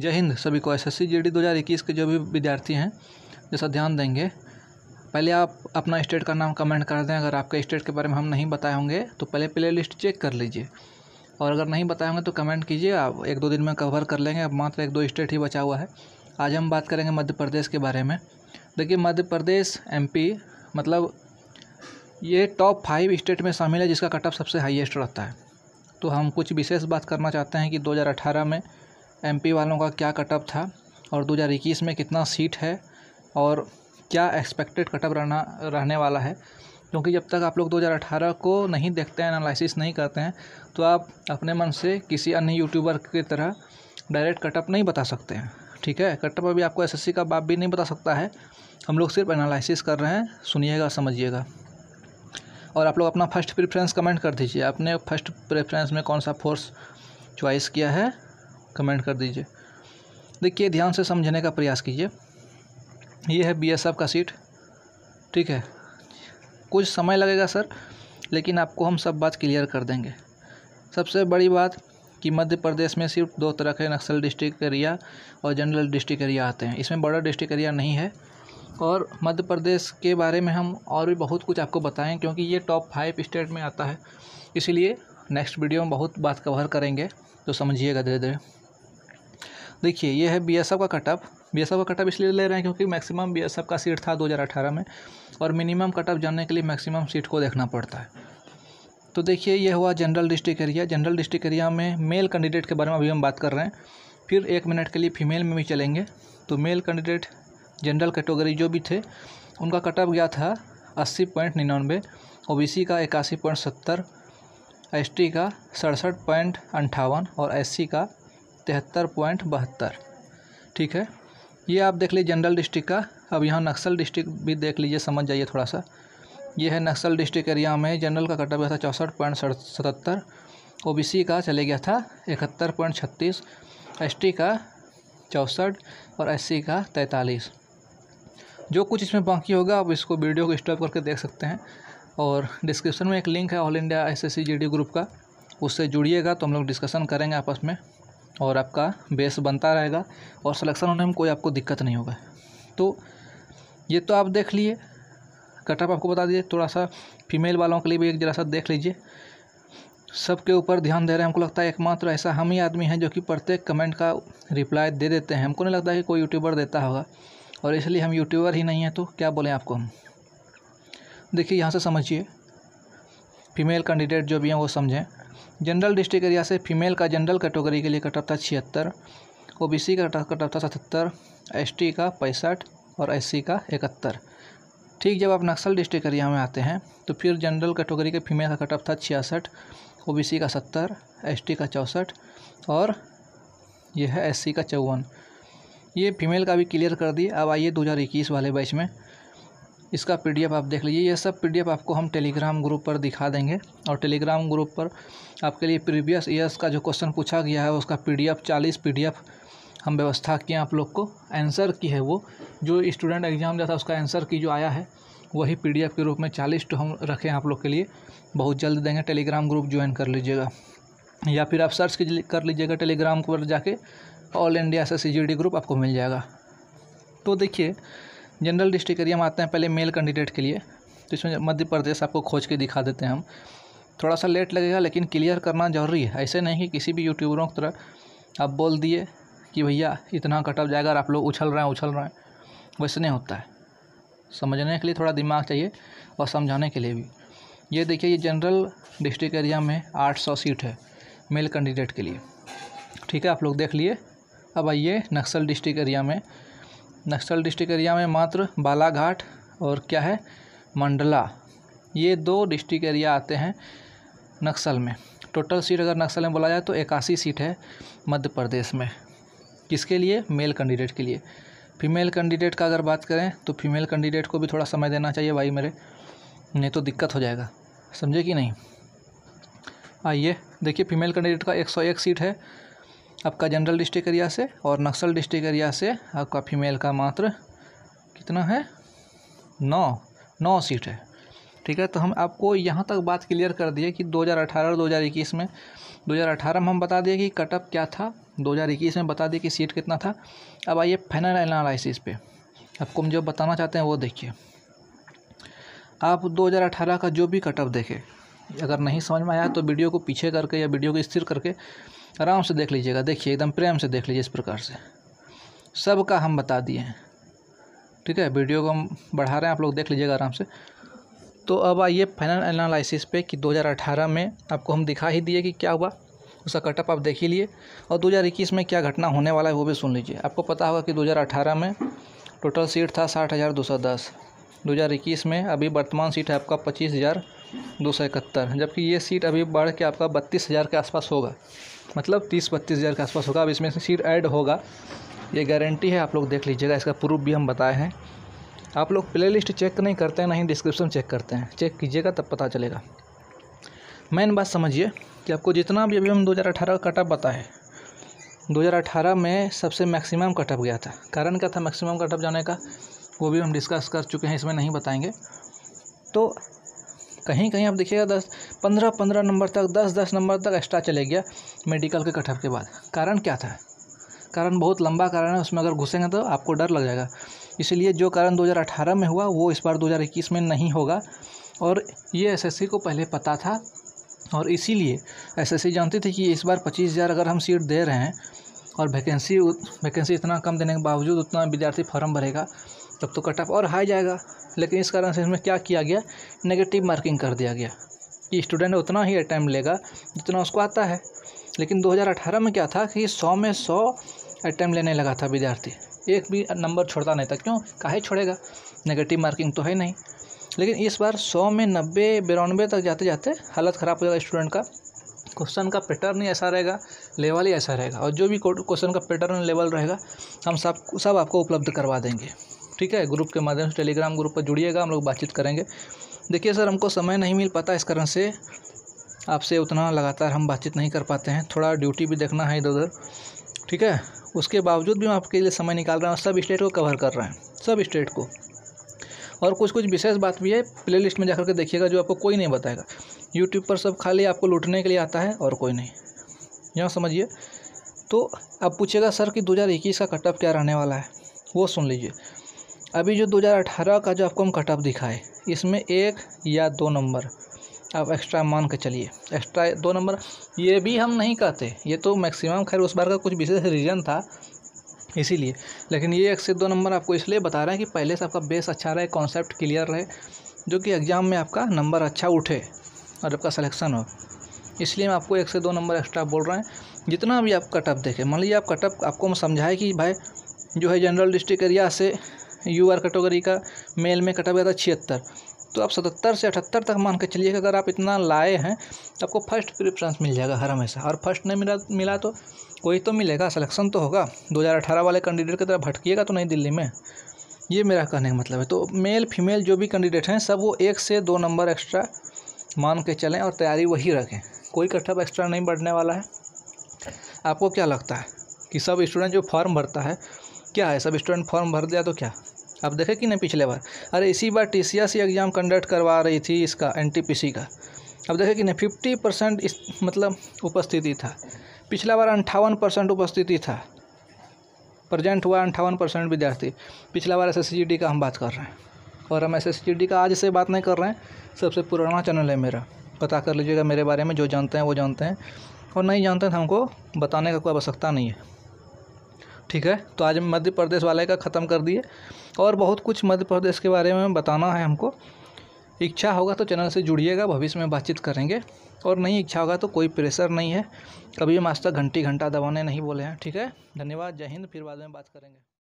जय हिंद सभी को S S C G D दो हज़ार इक्कीस के जो भी विद्यार्थी हैं जैसा ध्यान देंगे पहले आप अपना स्टेट का नाम कमेंट कर दें अगर आपके स्टेट के बारे में हम नहीं बताए होंगे तो पहले प्ले लिस्ट चेक कर लीजिए और अगर नहीं बताए होंगे तो कमेंट कीजिए आप एक दो दिन में कवर कर लेंगे अब मात्र एक दो स्टेट ही बचा हुआ है आज हम बात करेंगे मध्य प्रदेश के बारे में देखिए मध्य प्रदेश एम मतलब ये टॉप फाइव स्टेट में शामिल है जिसका कटअप सबसे हाईएस्ट रहता है तो हम कुछ विशेष बात करना चाहते हैं कि 2018 में एमपी वालों का क्या कटअप था और दो हज़ार इक्कीस में कितना सीट है और क्या एक्सपेक्टेड कटअप रहना रहने वाला है क्योंकि जब तक आप लोग 2018 को नहीं देखते हैं एनालिसिस नहीं करते हैं तो आप अपने मन से किसी अन्य यूट्यूबर की तरह डायरेक्ट कटअप नहीं बता सकते हैं ठीक है कटअप अभी आपको एसएससी का बाप भी नहीं बता सकता है हम लोग सिर्फ एनालिसिस कर रहे हैं सुनिएगा समझिएगा और आप लोग अपना फर्स्ट प्रेफरेंस कमेंट कर दीजिए आपने फर्स्ट प्रेफरेंस में कौन सा फोर्स चॉइस किया है कमेंट कर दीजिए देखिए ध्यान से समझने का प्रयास कीजिए ये है बी का सीट ठीक है कुछ समय लगेगा सर लेकिन आपको हम सब बात क्लियर कर देंगे सबसे बड़ी बात कि मध्य प्रदेश में सिर्फ दो तरह के नक्सल डिस्ट्रिक्ट एरिया और जनरल डिस्ट्रिक्ट एरिया आते हैं इसमें बड़ा डिस्ट्रिक्ट एरिया नहीं है और मध्य प्रदेश के बारे में हम और भी बहुत कुछ आपको बताएं क्योंकि ये टॉप फाइव स्टेट में आता है इसीलिए नेक्स्ट वीडियो में बहुत बात कवर करेंगे तो समझिएगा धीरे धीरे देखिए ये है बीएसएफ का कटअप बीएसएफ का कटअप इसलिए ले रहे हैं क्योंकि मैक्सिमम बीएसएफ का सीट था 2018 में और मिनिमम कटअप जानने के लिए मैक्सिमम सीट को देखना पड़ता है तो देखिए ये हुआ general district area general district area में मेल कैंडिडेट के बारे में अभी हम बात कर रहे हैं फिर एक मिनट के लिए फीमेल में भी चलेंगे तो मेल कैंडिडेट जनरल कैटेगरी जो भी थे उनका कटअप गया था अस्सी पॉइंट निन्यानवे ओ बी सी का इक्यासी पॉइंट सत्तर एस टी का सड़सठ पॉइंट अंठावन और एस सी का तिहत्तर पॉइंट बहत्तर ठीक है ये आप देख लीजिए जनरल डिस्ट्रिक्ट का अब यहाँ नक्सल डिस्ट्रिक्ट भी देख लीजिए समझ जाइए थोड़ा सा ये है नक्सल डिस्ट्रिक्ट एरिया में जनरल का कटा गया था चौंसठ पॉइंट सतहत्तर ओ का चले गया था इकहत्तर पॉइंट छत्तीस एस का चौंसठ और एस का तैंतालीस जो कुछ इसमें बाकी होगा आप इसको वीडियो को स्टॉप करके देख सकते हैं और डिस्क्रिप्शन में एक लिंक है ऑल इंडिया एस ग्रुप का उससे जुड़िएगा तो हम लोग डिस्कशन करेंगे आपस में और आपका बेस बनता रहेगा और सिलेक्शन होने में कोई आपको दिक्कत नहीं होगा तो ये तो आप देख लिए कटअप आपको बता दीजिए थोड़ा सा फीमेल वालों के लिए भी एक जरा सा देख लीजिए सबके ऊपर ध्यान दे रहे हैं हमको लगता है एकमात्र ऐसा हम ही आदमी हैं जो कि प्रत्येक कमेंट का रिप्लाई दे देते हैं हमको नहीं लगता कि कोई यूट्यूबर देता होगा और इसलिए हम यूट्यूबर ही नहीं हैं तो क्या बोलें आपको हम देखिए यहाँ से समझिए फीमेल कैंडिडेट जो भी हैं वो समझें जनरल डिस्ट्रिक्ट एरिया से फीमेल का जनरल कैटेगरी के लिए कटअप था छिहत्तर ओ बी सी का कटअप था सतहत्तर एस टी का पैंसठ और एस सी का इकहत्तर ठीक जब आप नक्सल डिस्ट्रिक्ट एरिया में आते हैं तो फिर जनरल कैटेगरी के फीमेल का कटअप था छियासठ ओ बी सी का सत्तर एस टी का चौंसठ और यह है एस सी का चौवन ये फीमेल का भी क्लियर कर दी अब आइए दो हज़ार इक्कीस वाले बैच में इसका पी आप देख लीजिए ये सब पी आपको हम टेलीग्राम ग्रुप पर दिखा देंगे और टेलीग्राम ग्रुप पर आपके लिए प्रीवियस ईयर्स का जो क्वेश्चन पूछा गया है उसका पीडीएफ चालीस एफ़ हम व्यवस्था किए आप लोग को आंसर की है वो जो स्टूडेंट एग्ज़ाम दिया था उसका आंसर की जो आया है वही पी के रूप में चालीस टू तो हम रखें आप लोग के लिए बहुत जल्द देंगे टेलीग्राम ग्रुप ज्वाइन कर लीजिएगा या फिर आप सर्च कर लीजिएगा टेलीग्राम पर जाके ऑल इंडिया से सी ग्रुप आपको मिल जाएगा तो देखिए जनरल डिस्ट्रिक्ट एरिया में आते हैं पहले मेल कैंडिडेट के लिए तो इसमें मध्य प्रदेश आपको खोज के दिखा देते हैं हम थोड़ा सा लेट लगेगा लेकिन क्लियर करना ज़रूरी है ऐसे नहीं कि किसी भी यूट्यूबरों की तरह आप बोल दिए कि भैया इतना कटअप जाएगा और आप लोग उछल रहे हैं उछल रहे हैं वैसे नहीं होता है समझने के लिए थोड़ा दिमाग चाहिए और समझाने के लिए भी ये देखिए ये जनरल डिस्ट्रिक्ट एरिया में 800 सीट है मेल कैंडिडेट के लिए ठीक है आप लोग देख लिए अब आइए नक्सल डिस्ट्रिक्ट एरिया में नक्सल डिस्ट्रिक्ट एरिया में मात्र बालाघाट और क्या है मंडला ये दो डिस्ट्रिक्ट एरिया आते हैं नक्सल में टोटल सीट अगर नक्सल में बोला जाए तो इक्यासी सीट है मध्य प्रदेश में किसके लिए मेल कैंडिडेट के लिए फीमेल कैंडिडेट का अगर बात करें तो फीमेल कैंडिडेट को भी थोड़ा समय देना चाहिए भाई मेरे नहीं तो दिक्कत हो जाएगा समझे कि नहीं आइए देखिए फीमेल कैंडिडेट का 101 सीट है आपका जनरल डिस्ट्रिक्ट एरिया से और नक्सल डिस्ट्रिक्ट एरिया से आपका फीमेल का मात्र कितना है नौ नौ सीट है ठीक है तो हम आपको यहाँ तक बात क्लियर कर दिए कि 2018 और 2021 में 2018 में हम बता दिए कि कटअप क्या था 2021 में बता दिए कि सीट कितना था अब आइए फाइनल एनालिसिस पे आपको हम जो बताना चाहते हैं वो देखिए आप 2018 का जो भी कटअप देखें अगर नहीं समझ में आया तो वीडियो को पीछे करके या वीडियो को स्थिर करके आराम से देख लीजिएगा देखिए एकदम प्रेम से देख लीजिए इस प्रकार से सब का हम बता दिए हैं ठीक है वीडियो को हम बढ़ा रहे हैं आप लोग देख लीजिएगा आराम से तो अब आइए फाइनल एनालिसिस पे कि 2018 में आपको हम दिखा ही दिए कि क्या हुआ उसका कटअप आप देख ही लिए और 2021 में क्या घटना होने वाला है वो भी सुन लीजिए आपको पता होगा कि 2018 में टोटल सीट था साठ हज़ार दो सौ दस दो हज़ार इक्कीस में अभी वर्तमान सीट है आपका पच्चीस हज़ार दो सौ इकहत्तर जबकि ये सीट अभी बढ़ के आपका बत्तीस हज़ार के आसपास होगा मतलब तीस बत्तीस हज़ार के आसपास होगा अब इसमें से सीट ऐड होगा ये गारंटी है आप लोग देख लीजिएगा इसका प्रूफ भी हम बताए हैं आप लोग प्ले लिस्ट चेक नहीं करते हैं ना ही डिस्क्रिप्शन चेक करते हैं चेक कीजिएगा तब पता चलेगा मेन बात समझिए कि आपको जितना भी अभी हम 2018 का कटअप बताए 2018 में सबसे मैक्सिमम कटअप गया था कारण क्या था मैक्सिमम कटअप जाने का वो भी हम डिस्कस कर चुके हैं इसमें नहीं बताएंगे तो कहीं कहीं आप देखिएगा दस पंद्रह पंद्रह नंबर तक दस दस नंबर तक एक्स्ट्रा चले गया मेडिकल के कटअप के बाद कारण क्या था कारण बहुत लंबा कारण है उसमें अगर घुसेंगे तो आपको डर लग जाएगा इसलिए जो कारण 2018 में हुआ वो इस बार 2021 में नहीं होगा और ये एसएससी को पहले पता था और इसीलिए एसएससी जानती थी कि इस बार पच्चीस हज़ार अगर हम सीट दे रहे हैं और वैकेंसी वैकेंसी इतना कम देने के बावजूद उतना विद्यार्थी फॉर्म भरेगा तब तो कट ऑफ और हाई जाएगा लेकिन इस कारण से इसमें क्या किया गया नेगेटिव मार्किंग कर दिया गया कि स्टूडेंट उतना ही अटैम्प लेगा जितना उसको आता है लेकिन 2018 में क्या था कि 100 में 100 अटैम्प लेने लगा था विद्यार्थी एक भी नंबर छोड़ता नहीं था क्यों काहे छोड़ेगा नेगेटिव मार्किंग तो है नहीं लेकिन इस बार 100 में नब्बे बिरानवे तक जाते जाते हालत ख़राब हो जाएगा स्टूडेंट का क्वेश्चन का पैटर्न ही ऐसा रहेगा लेवल ही ऐसा रहेगा और जो भी क्वेश्चन का पैटर्न लेवल रहेगा हम सब सब आपको उपलब्ध करवा देंगे ठीक है ग्रुप के माध्यम से टेलीग्राम ग्रुप पर जुड़िएगा हम लोग बातचीत करेंगे देखिए सर हमको समय नहीं मिल पाता इस कारण से आपसे उतना लगातार हम बातचीत नहीं कर पाते हैं थोड़ा ड्यूटी भी देखना है इधर उधर ठीक है उसके बावजूद भी हम आपके लिए समय निकाल रहे हैं सब स्टेट को कवर कर रहे हैं सब स्टेट को और कुछ कुछ विशेष बात भी है प्लेलिस्ट में जाकर के देखिएगा जो आपको कोई नहीं बताएगा यूट्यूब पर सब खाली आपको लूटने के लिए आता है और कोई नहीं यहाँ समझिए तो अब पूछेगा सर कि 2021 का कटअप क्या रहने वाला है वो सुन लीजिए अभी जो 2018 का जो आपको हम कटअप दिखाए इसमें एक या दो नंबर आप एक्स्ट्रा मान के चलिए एक्स्ट्रा दो नंबर ये भी हम नहीं कहते ये तो मैक्सिमम खैर उस बार का कुछ विशेष रीज़न था इसीलिए लेकिन ये एक से दो नंबर आपको इसलिए बता रहे हैं कि पहले से आपका बेस अच्छा रहे कॉन्सेप्ट क्लियर रहे जो कि एग्ज़ाम में आपका नंबर अच्छा उठे और आपका सलेक्शन हो इसलिए मैं आपको एक से दो नंबर एक्स्ट्रा बोल रहे हैं जितना भी आप कटअप देखें मान लीजिए आप कटअप आपको हम समझाएं कि भाई जो है जनरल डिस्ट्रिक्ट एरिया से यू आर कैटेगरी का मेल में कटा हुआ था छिहत्तर तो आप सतहत्तर से अठहत्तर तक मान के चलिए अगर आप इतना लाए हैं तो आपको फर्स्ट प्रिफ्रेंस मिल जाएगा हर हमेशा और फर्स्ट नहीं मिला मिला तो कोई तो मिलेगा सलेक्शन तो होगा दो वाले कैंडिडेट की तरह भटकिएगा तो नहीं दिल्ली में ये मेरा कहने का मतलब है तो मेल फीमेल जो भी कैंडिडेट हैं सब वो एक से दो नंबर एक्स्ट्रा मान के चलें और तैयारी वही रखें कोई कटअप एक्स्ट्रा नहीं बढ़ने वाला है आपको क्या लगता है कि सब स्टूडेंट जो फॉर्म भरता है क्या है सब स्टूडेंट फॉर्म भर दिया तो क्या आप देखे कि नहीं पिछले बार अरे इसी बार टी सी एग्ज़ाम कंडक्ट करवा रही थी इसका एन का अब देखे कि नहीं फिफ्टी परसेंट इस मतलब उपस्थिति था पिछला बार अंठावन परसेंट उपस्थिति था प्रजेंट हुआ अंठावन परसेंट विद्यार्थी पिछला बार एस एस का हम बात कर रहे हैं और हम एस एस का आज से बात नहीं कर रहे हैं सबसे पुराना चैनल है मेरा पता कर लीजिएगा मेरे बारे में जो जानते हैं वो जानते हैं और नहीं जानते हैं तो हमको बताने का कोई आवश्यकता नहीं है ठीक है तो आज हम मध्य प्रदेश वाले का ख़त्म कर दिए और बहुत कुछ मध्य प्रदेश के बारे में बताना है हमको इच्छा होगा तो चैनल से जुड़िएगा भविष्य में बातचीत करेंगे और नहीं इच्छा होगा तो कोई प्रेशर नहीं है कभी मास्टर घंटी घंटा दबाने नहीं बोले हैं ठीक है धन्यवाद जय हिंद फिर बाद में बात करेंगे